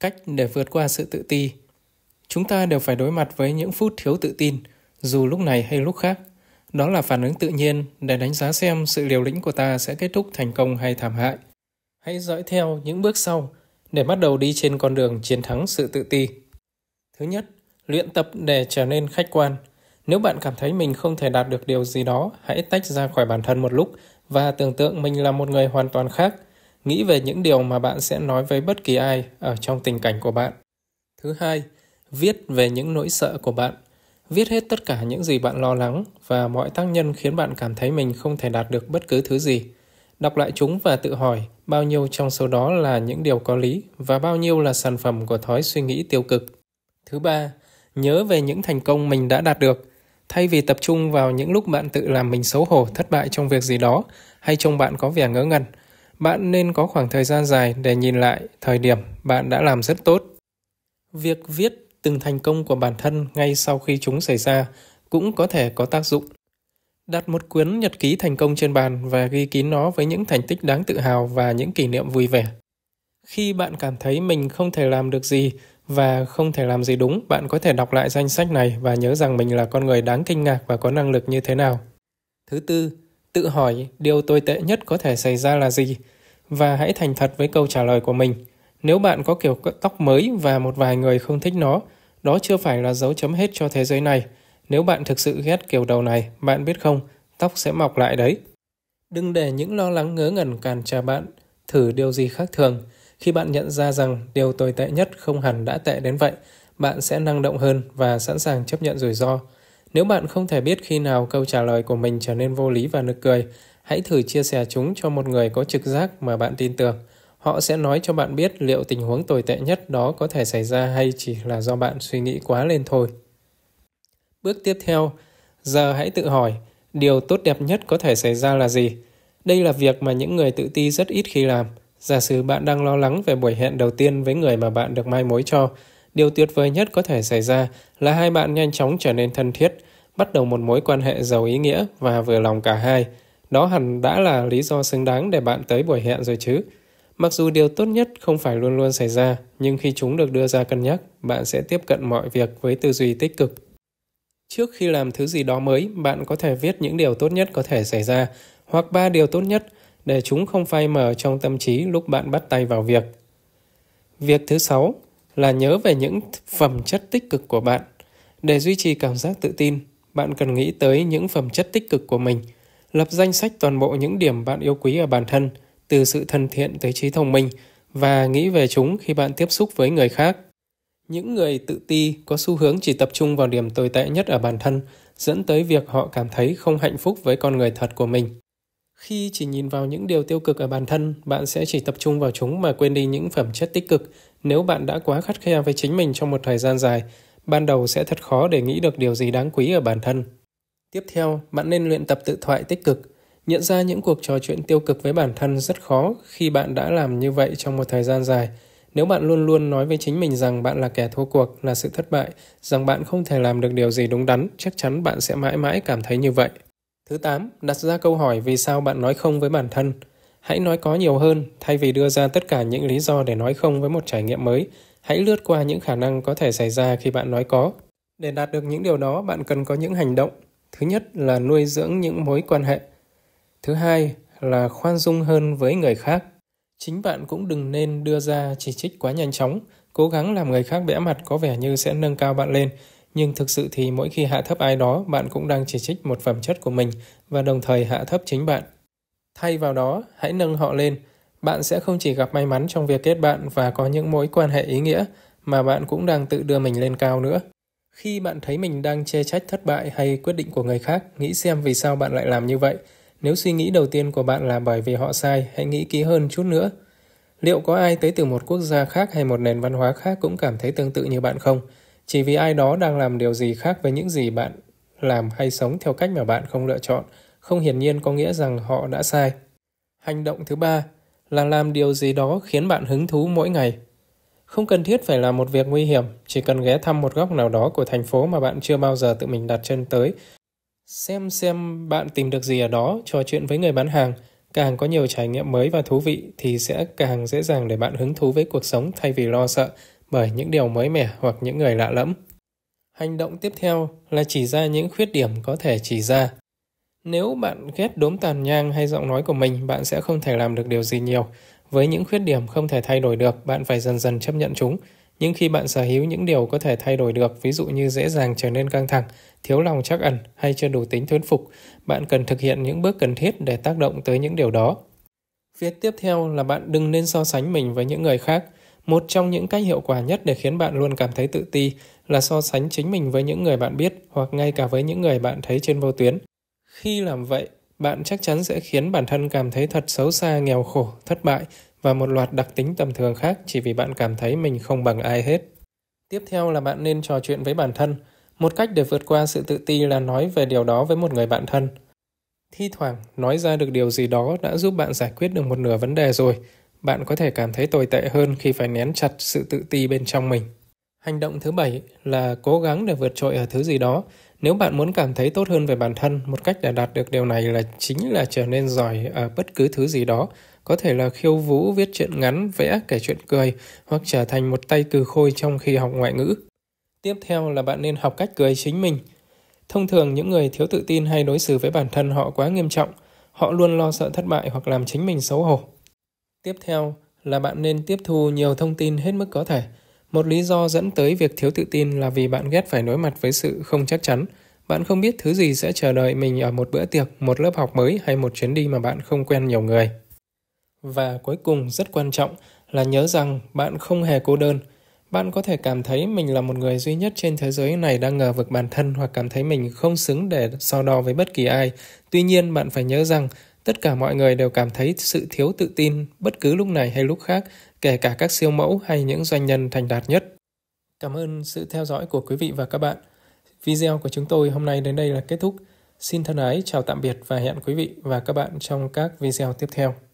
cách để vượt qua sự tự ti. Chúng ta đều phải đối mặt với những phút thiếu tự tin, dù lúc này hay lúc khác. Đó là phản ứng tự nhiên để đánh giá xem sự liều lĩnh của ta sẽ kết thúc thành công hay thảm hại. Hãy dõi theo những bước sau để bắt đầu đi trên con đường chiến thắng sự tự ti. Thứ nhất, luyện tập để trở nên khách quan. Nếu bạn cảm thấy mình không thể đạt được điều gì đó, hãy tách ra khỏi bản thân một lúc và tưởng tượng mình là một người hoàn toàn khác – nghĩ về những điều mà bạn sẽ nói với bất kỳ ai ở trong tình cảnh của bạn thứ hai viết về những nỗi sợ của bạn viết hết tất cả những gì bạn lo lắng và mọi tác nhân khiến bạn cảm thấy mình không thể đạt được bất cứ thứ gì đọc lại chúng và tự hỏi bao nhiêu trong số đó là những điều có lý và bao nhiêu là sản phẩm của thói suy nghĩ tiêu cực thứ ba nhớ về những thành công mình đã đạt được thay vì tập trung vào những lúc bạn tự làm mình xấu hổ thất bại trong việc gì đó hay trông bạn có vẻ ngớ ngẩn bạn nên có khoảng thời gian dài để nhìn lại thời điểm bạn đã làm rất tốt. Việc viết từng thành công của bản thân ngay sau khi chúng xảy ra cũng có thể có tác dụng. Đặt một cuốn nhật ký thành công trên bàn và ghi kín nó với những thành tích đáng tự hào và những kỷ niệm vui vẻ. Khi bạn cảm thấy mình không thể làm được gì và không thể làm gì đúng, bạn có thể đọc lại danh sách này và nhớ rằng mình là con người đáng kinh ngạc và có năng lực như thế nào. Thứ tư, Tự hỏi điều tồi tệ nhất có thể xảy ra là gì và hãy thành thật với câu trả lời của mình. Nếu bạn có kiểu tóc mới và một vài người không thích nó, đó chưa phải là dấu chấm hết cho thế giới này. Nếu bạn thực sự ghét kiểu đầu này, bạn biết không, tóc sẽ mọc lại đấy. Đừng để những lo lắng ngớ ngẩn cản trở bạn. Thử điều gì khác thường. Khi bạn nhận ra rằng điều tồi tệ nhất không hẳn đã tệ đến vậy, bạn sẽ năng động hơn và sẵn sàng chấp nhận rủi ro. Nếu bạn không thể biết khi nào câu trả lời của mình trở nên vô lý và nực cười, hãy thử chia sẻ chúng cho một người có trực giác mà bạn tin tưởng. Họ sẽ nói cho bạn biết liệu tình huống tồi tệ nhất đó có thể xảy ra hay chỉ là do bạn suy nghĩ quá lên thôi. Bước tiếp theo, giờ hãy tự hỏi, điều tốt đẹp nhất có thể xảy ra là gì? Đây là việc mà những người tự ti rất ít khi làm. Giả sử bạn đang lo lắng về buổi hẹn đầu tiên với người mà bạn được mai mối cho, Điều tuyệt vời nhất có thể xảy ra là hai bạn nhanh chóng trở nên thân thiết, bắt đầu một mối quan hệ giàu ý nghĩa và vừa lòng cả hai. Đó hẳn đã là lý do xứng đáng để bạn tới buổi hẹn rồi chứ. Mặc dù điều tốt nhất không phải luôn luôn xảy ra, nhưng khi chúng được đưa ra cân nhắc, bạn sẽ tiếp cận mọi việc với tư duy tích cực. Trước khi làm thứ gì đó mới, bạn có thể viết những điều tốt nhất có thể xảy ra hoặc ba điều tốt nhất để chúng không phai mờ trong tâm trí lúc bạn bắt tay vào việc. Việc thứ sáu là nhớ về những phẩm chất tích cực của bạn. Để duy trì cảm giác tự tin, bạn cần nghĩ tới những phẩm chất tích cực của mình, lập danh sách toàn bộ những điểm bạn yêu quý ở bản thân, từ sự thân thiện tới trí thông minh và nghĩ về chúng khi bạn tiếp xúc với người khác. Những người tự ti có xu hướng chỉ tập trung vào điểm tồi tệ nhất ở bản thân, dẫn tới việc họ cảm thấy không hạnh phúc với con người thật của mình. Khi chỉ nhìn vào những điều tiêu cực ở bản thân, bạn sẽ chỉ tập trung vào chúng mà quên đi những phẩm chất tích cực nếu bạn đã quá khắt khe với chính mình trong một thời gian dài, ban đầu sẽ thật khó để nghĩ được điều gì đáng quý ở bản thân. Tiếp theo, bạn nên luyện tập tự thoại tích cực. Nhận ra những cuộc trò chuyện tiêu cực với bản thân rất khó khi bạn đã làm như vậy trong một thời gian dài. Nếu bạn luôn luôn nói với chính mình rằng bạn là kẻ thua cuộc, là sự thất bại, rằng bạn không thể làm được điều gì đúng đắn, chắc chắn bạn sẽ mãi mãi cảm thấy như vậy. Thứ 8, đặt ra câu hỏi vì sao bạn nói không với bản thân. Hãy nói có nhiều hơn, thay vì đưa ra tất cả những lý do để nói không với một trải nghiệm mới, hãy lướt qua những khả năng có thể xảy ra khi bạn nói có. Để đạt được những điều đó, bạn cần có những hành động. Thứ nhất là nuôi dưỡng những mối quan hệ. Thứ hai là khoan dung hơn với người khác. Chính bạn cũng đừng nên đưa ra chỉ trích quá nhanh chóng, cố gắng làm người khác bẽ mặt có vẻ như sẽ nâng cao bạn lên, nhưng thực sự thì mỗi khi hạ thấp ai đó, bạn cũng đang chỉ trích một phẩm chất của mình và đồng thời hạ thấp chính bạn. Thay vào đó, hãy nâng họ lên. Bạn sẽ không chỉ gặp may mắn trong việc kết bạn và có những mối quan hệ ý nghĩa, mà bạn cũng đang tự đưa mình lên cao nữa. Khi bạn thấy mình đang che trách thất bại hay quyết định của người khác, nghĩ xem vì sao bạn lại làm như vậy. Nếu suy nghĩ đầu tiên của bạn là bởi vì họ sai, hãy nghĩ kỹ hơn chút nữa. Liệu có ai tới từ một quốc gia khác hay một nền văn hóa khác cũng cảm thấy tương tự như bạn không? Chỉ vì ai đó đang làm điều gì khác với những gì bạn làm hay sống theo cách mà bạn không lựa chọn không hiển nhiên có nghĩa rằng họ đã sai. Hành động thứ ba là làm điều gì đó khiến bạn hứng thú mỗi ngày. Không cần thiết phải là một việc nguy hiểm, chỉ cần ghé thăm một góc nào đó của thành phố mà bạn chưa bao giờ tự mình đặt chân tới. Xem xem bạn tìm được gì ở đó, trò chuyện với người bán hàng, càng có nhiều trải nghiệm mới và thú vị thì sẽ càng dễ dàng để bạn hứng thú với cuộc sống thay vì lo sợ bởi những điều mới mẻ hoặc những người lạ lẫm. Hành động tiếp theo là chỉ ra những khuyết điểm có thể chỉ ra. Nếu bạn ghét đốm tàn nhang hay giọng nói của mình, bạn sẽ không thể làm được điều gì nhiều. Với những khuyết điểm không thể thay đổi được, bạn phải dần dần chấp nhận chúng. Nhưng khi bạn sở hữu những điều có thể thay đổi được, ví dụ như dễ dàng trở nên căng thẳng, thiếu lòng chắc ẩn hay chưa đủ tính thuyết phục, bạn cần thực hiện những bước cần thiết để tác động tới những điều đó. Viết tiếp theo là bạn đừng nên so sánh mình với những người khác. Một trong những cách hiệu quả nhất để khiến bạn luôn cảm thấy tự ti là so sánh chính mình với những người bạn biết hoặc ngay cả với những người bạn thấy trên vô tuyến. Khi làm vậy, bạn chắc chắn sẽ khiến bản thân cảm thấy thật xấu xa, nghèo khổ, thất bại và một loạt đặc tính tầm thường khác chỉ vì bạn cảm thấy mình không bằng ai hết. Tiếp theo là bạn nên trò chuyện với bản thân. Một cách để vượt qua sự tự ti là nói về điều đó với một người bạn thân. Thi thoảng, nói ra được điều gì đó đã giúp bạn giải quyết được một nửa vấn đề rồi. Bạn có thể cảm thấy tồi tệ hơn khi phải nén chặt sự tự ti bên trong mình. Hành động thứ bảy là cố gắng để vượt trội ở thứ gì đó. Nếu bạn muốn cảm thấy tốt hơn về bản thân, một cách để đạt được điều này là chính là trở nên giỏi ở bất cứ thứ gì đó, có thể là khiêu vũ, viết truyện ngắn, vẽ, kể chuyện cười hoặc trở thành một tay từ khôi trong khi học ngoại ngữ. Tiếp theo là bạn nên học cách cười chính mình. Thông thường những người thiếu tự tin hay đối xử với bản thân họ quá nghiêm trọng, họ luôn lo sợ thất bại hoặc làm chính mình xấu hổ. Tiếp theo là bạn nên tiếp thu nhiều thông tin hết mức có thể. Một lý do dẫn tới việc thiếu tự tin là vì bạn ghét phải đối mặt với sự không chắc chắn. Bạn không biết thứ gì sẽ chờ đợi mình ở một bữa tiệc, một lớp học mới hay một chuyến đi mà bạn không quen nhiều người. Và cuối cùng rất quan trọng là nhớ rằng bạn không hề cô đơn. Bạn có thể cảm thấy mình là một người duy nhất trên thế giới này đang ngờ vực bản thân hoặc cảm thấy mình không xứng để so đo với bất kỳ ai. Tuy nhiên, bạn phải nhớ rằng Tất cả mọi người đều cảm thấy sự thiếu tự tin bất cứ lúc này hay lúc khác, kể cả các siêu mẫu hay những doanh nhân thành đạt nhất. Cảm ơn sự theo dõi của quý vị và các bạn. Video của chúng tôi hôm nay đến đây là kết thúc. Xin thân ái chào tạm biệt và hẹn quý vị và các bạn trong các video tiếp theo.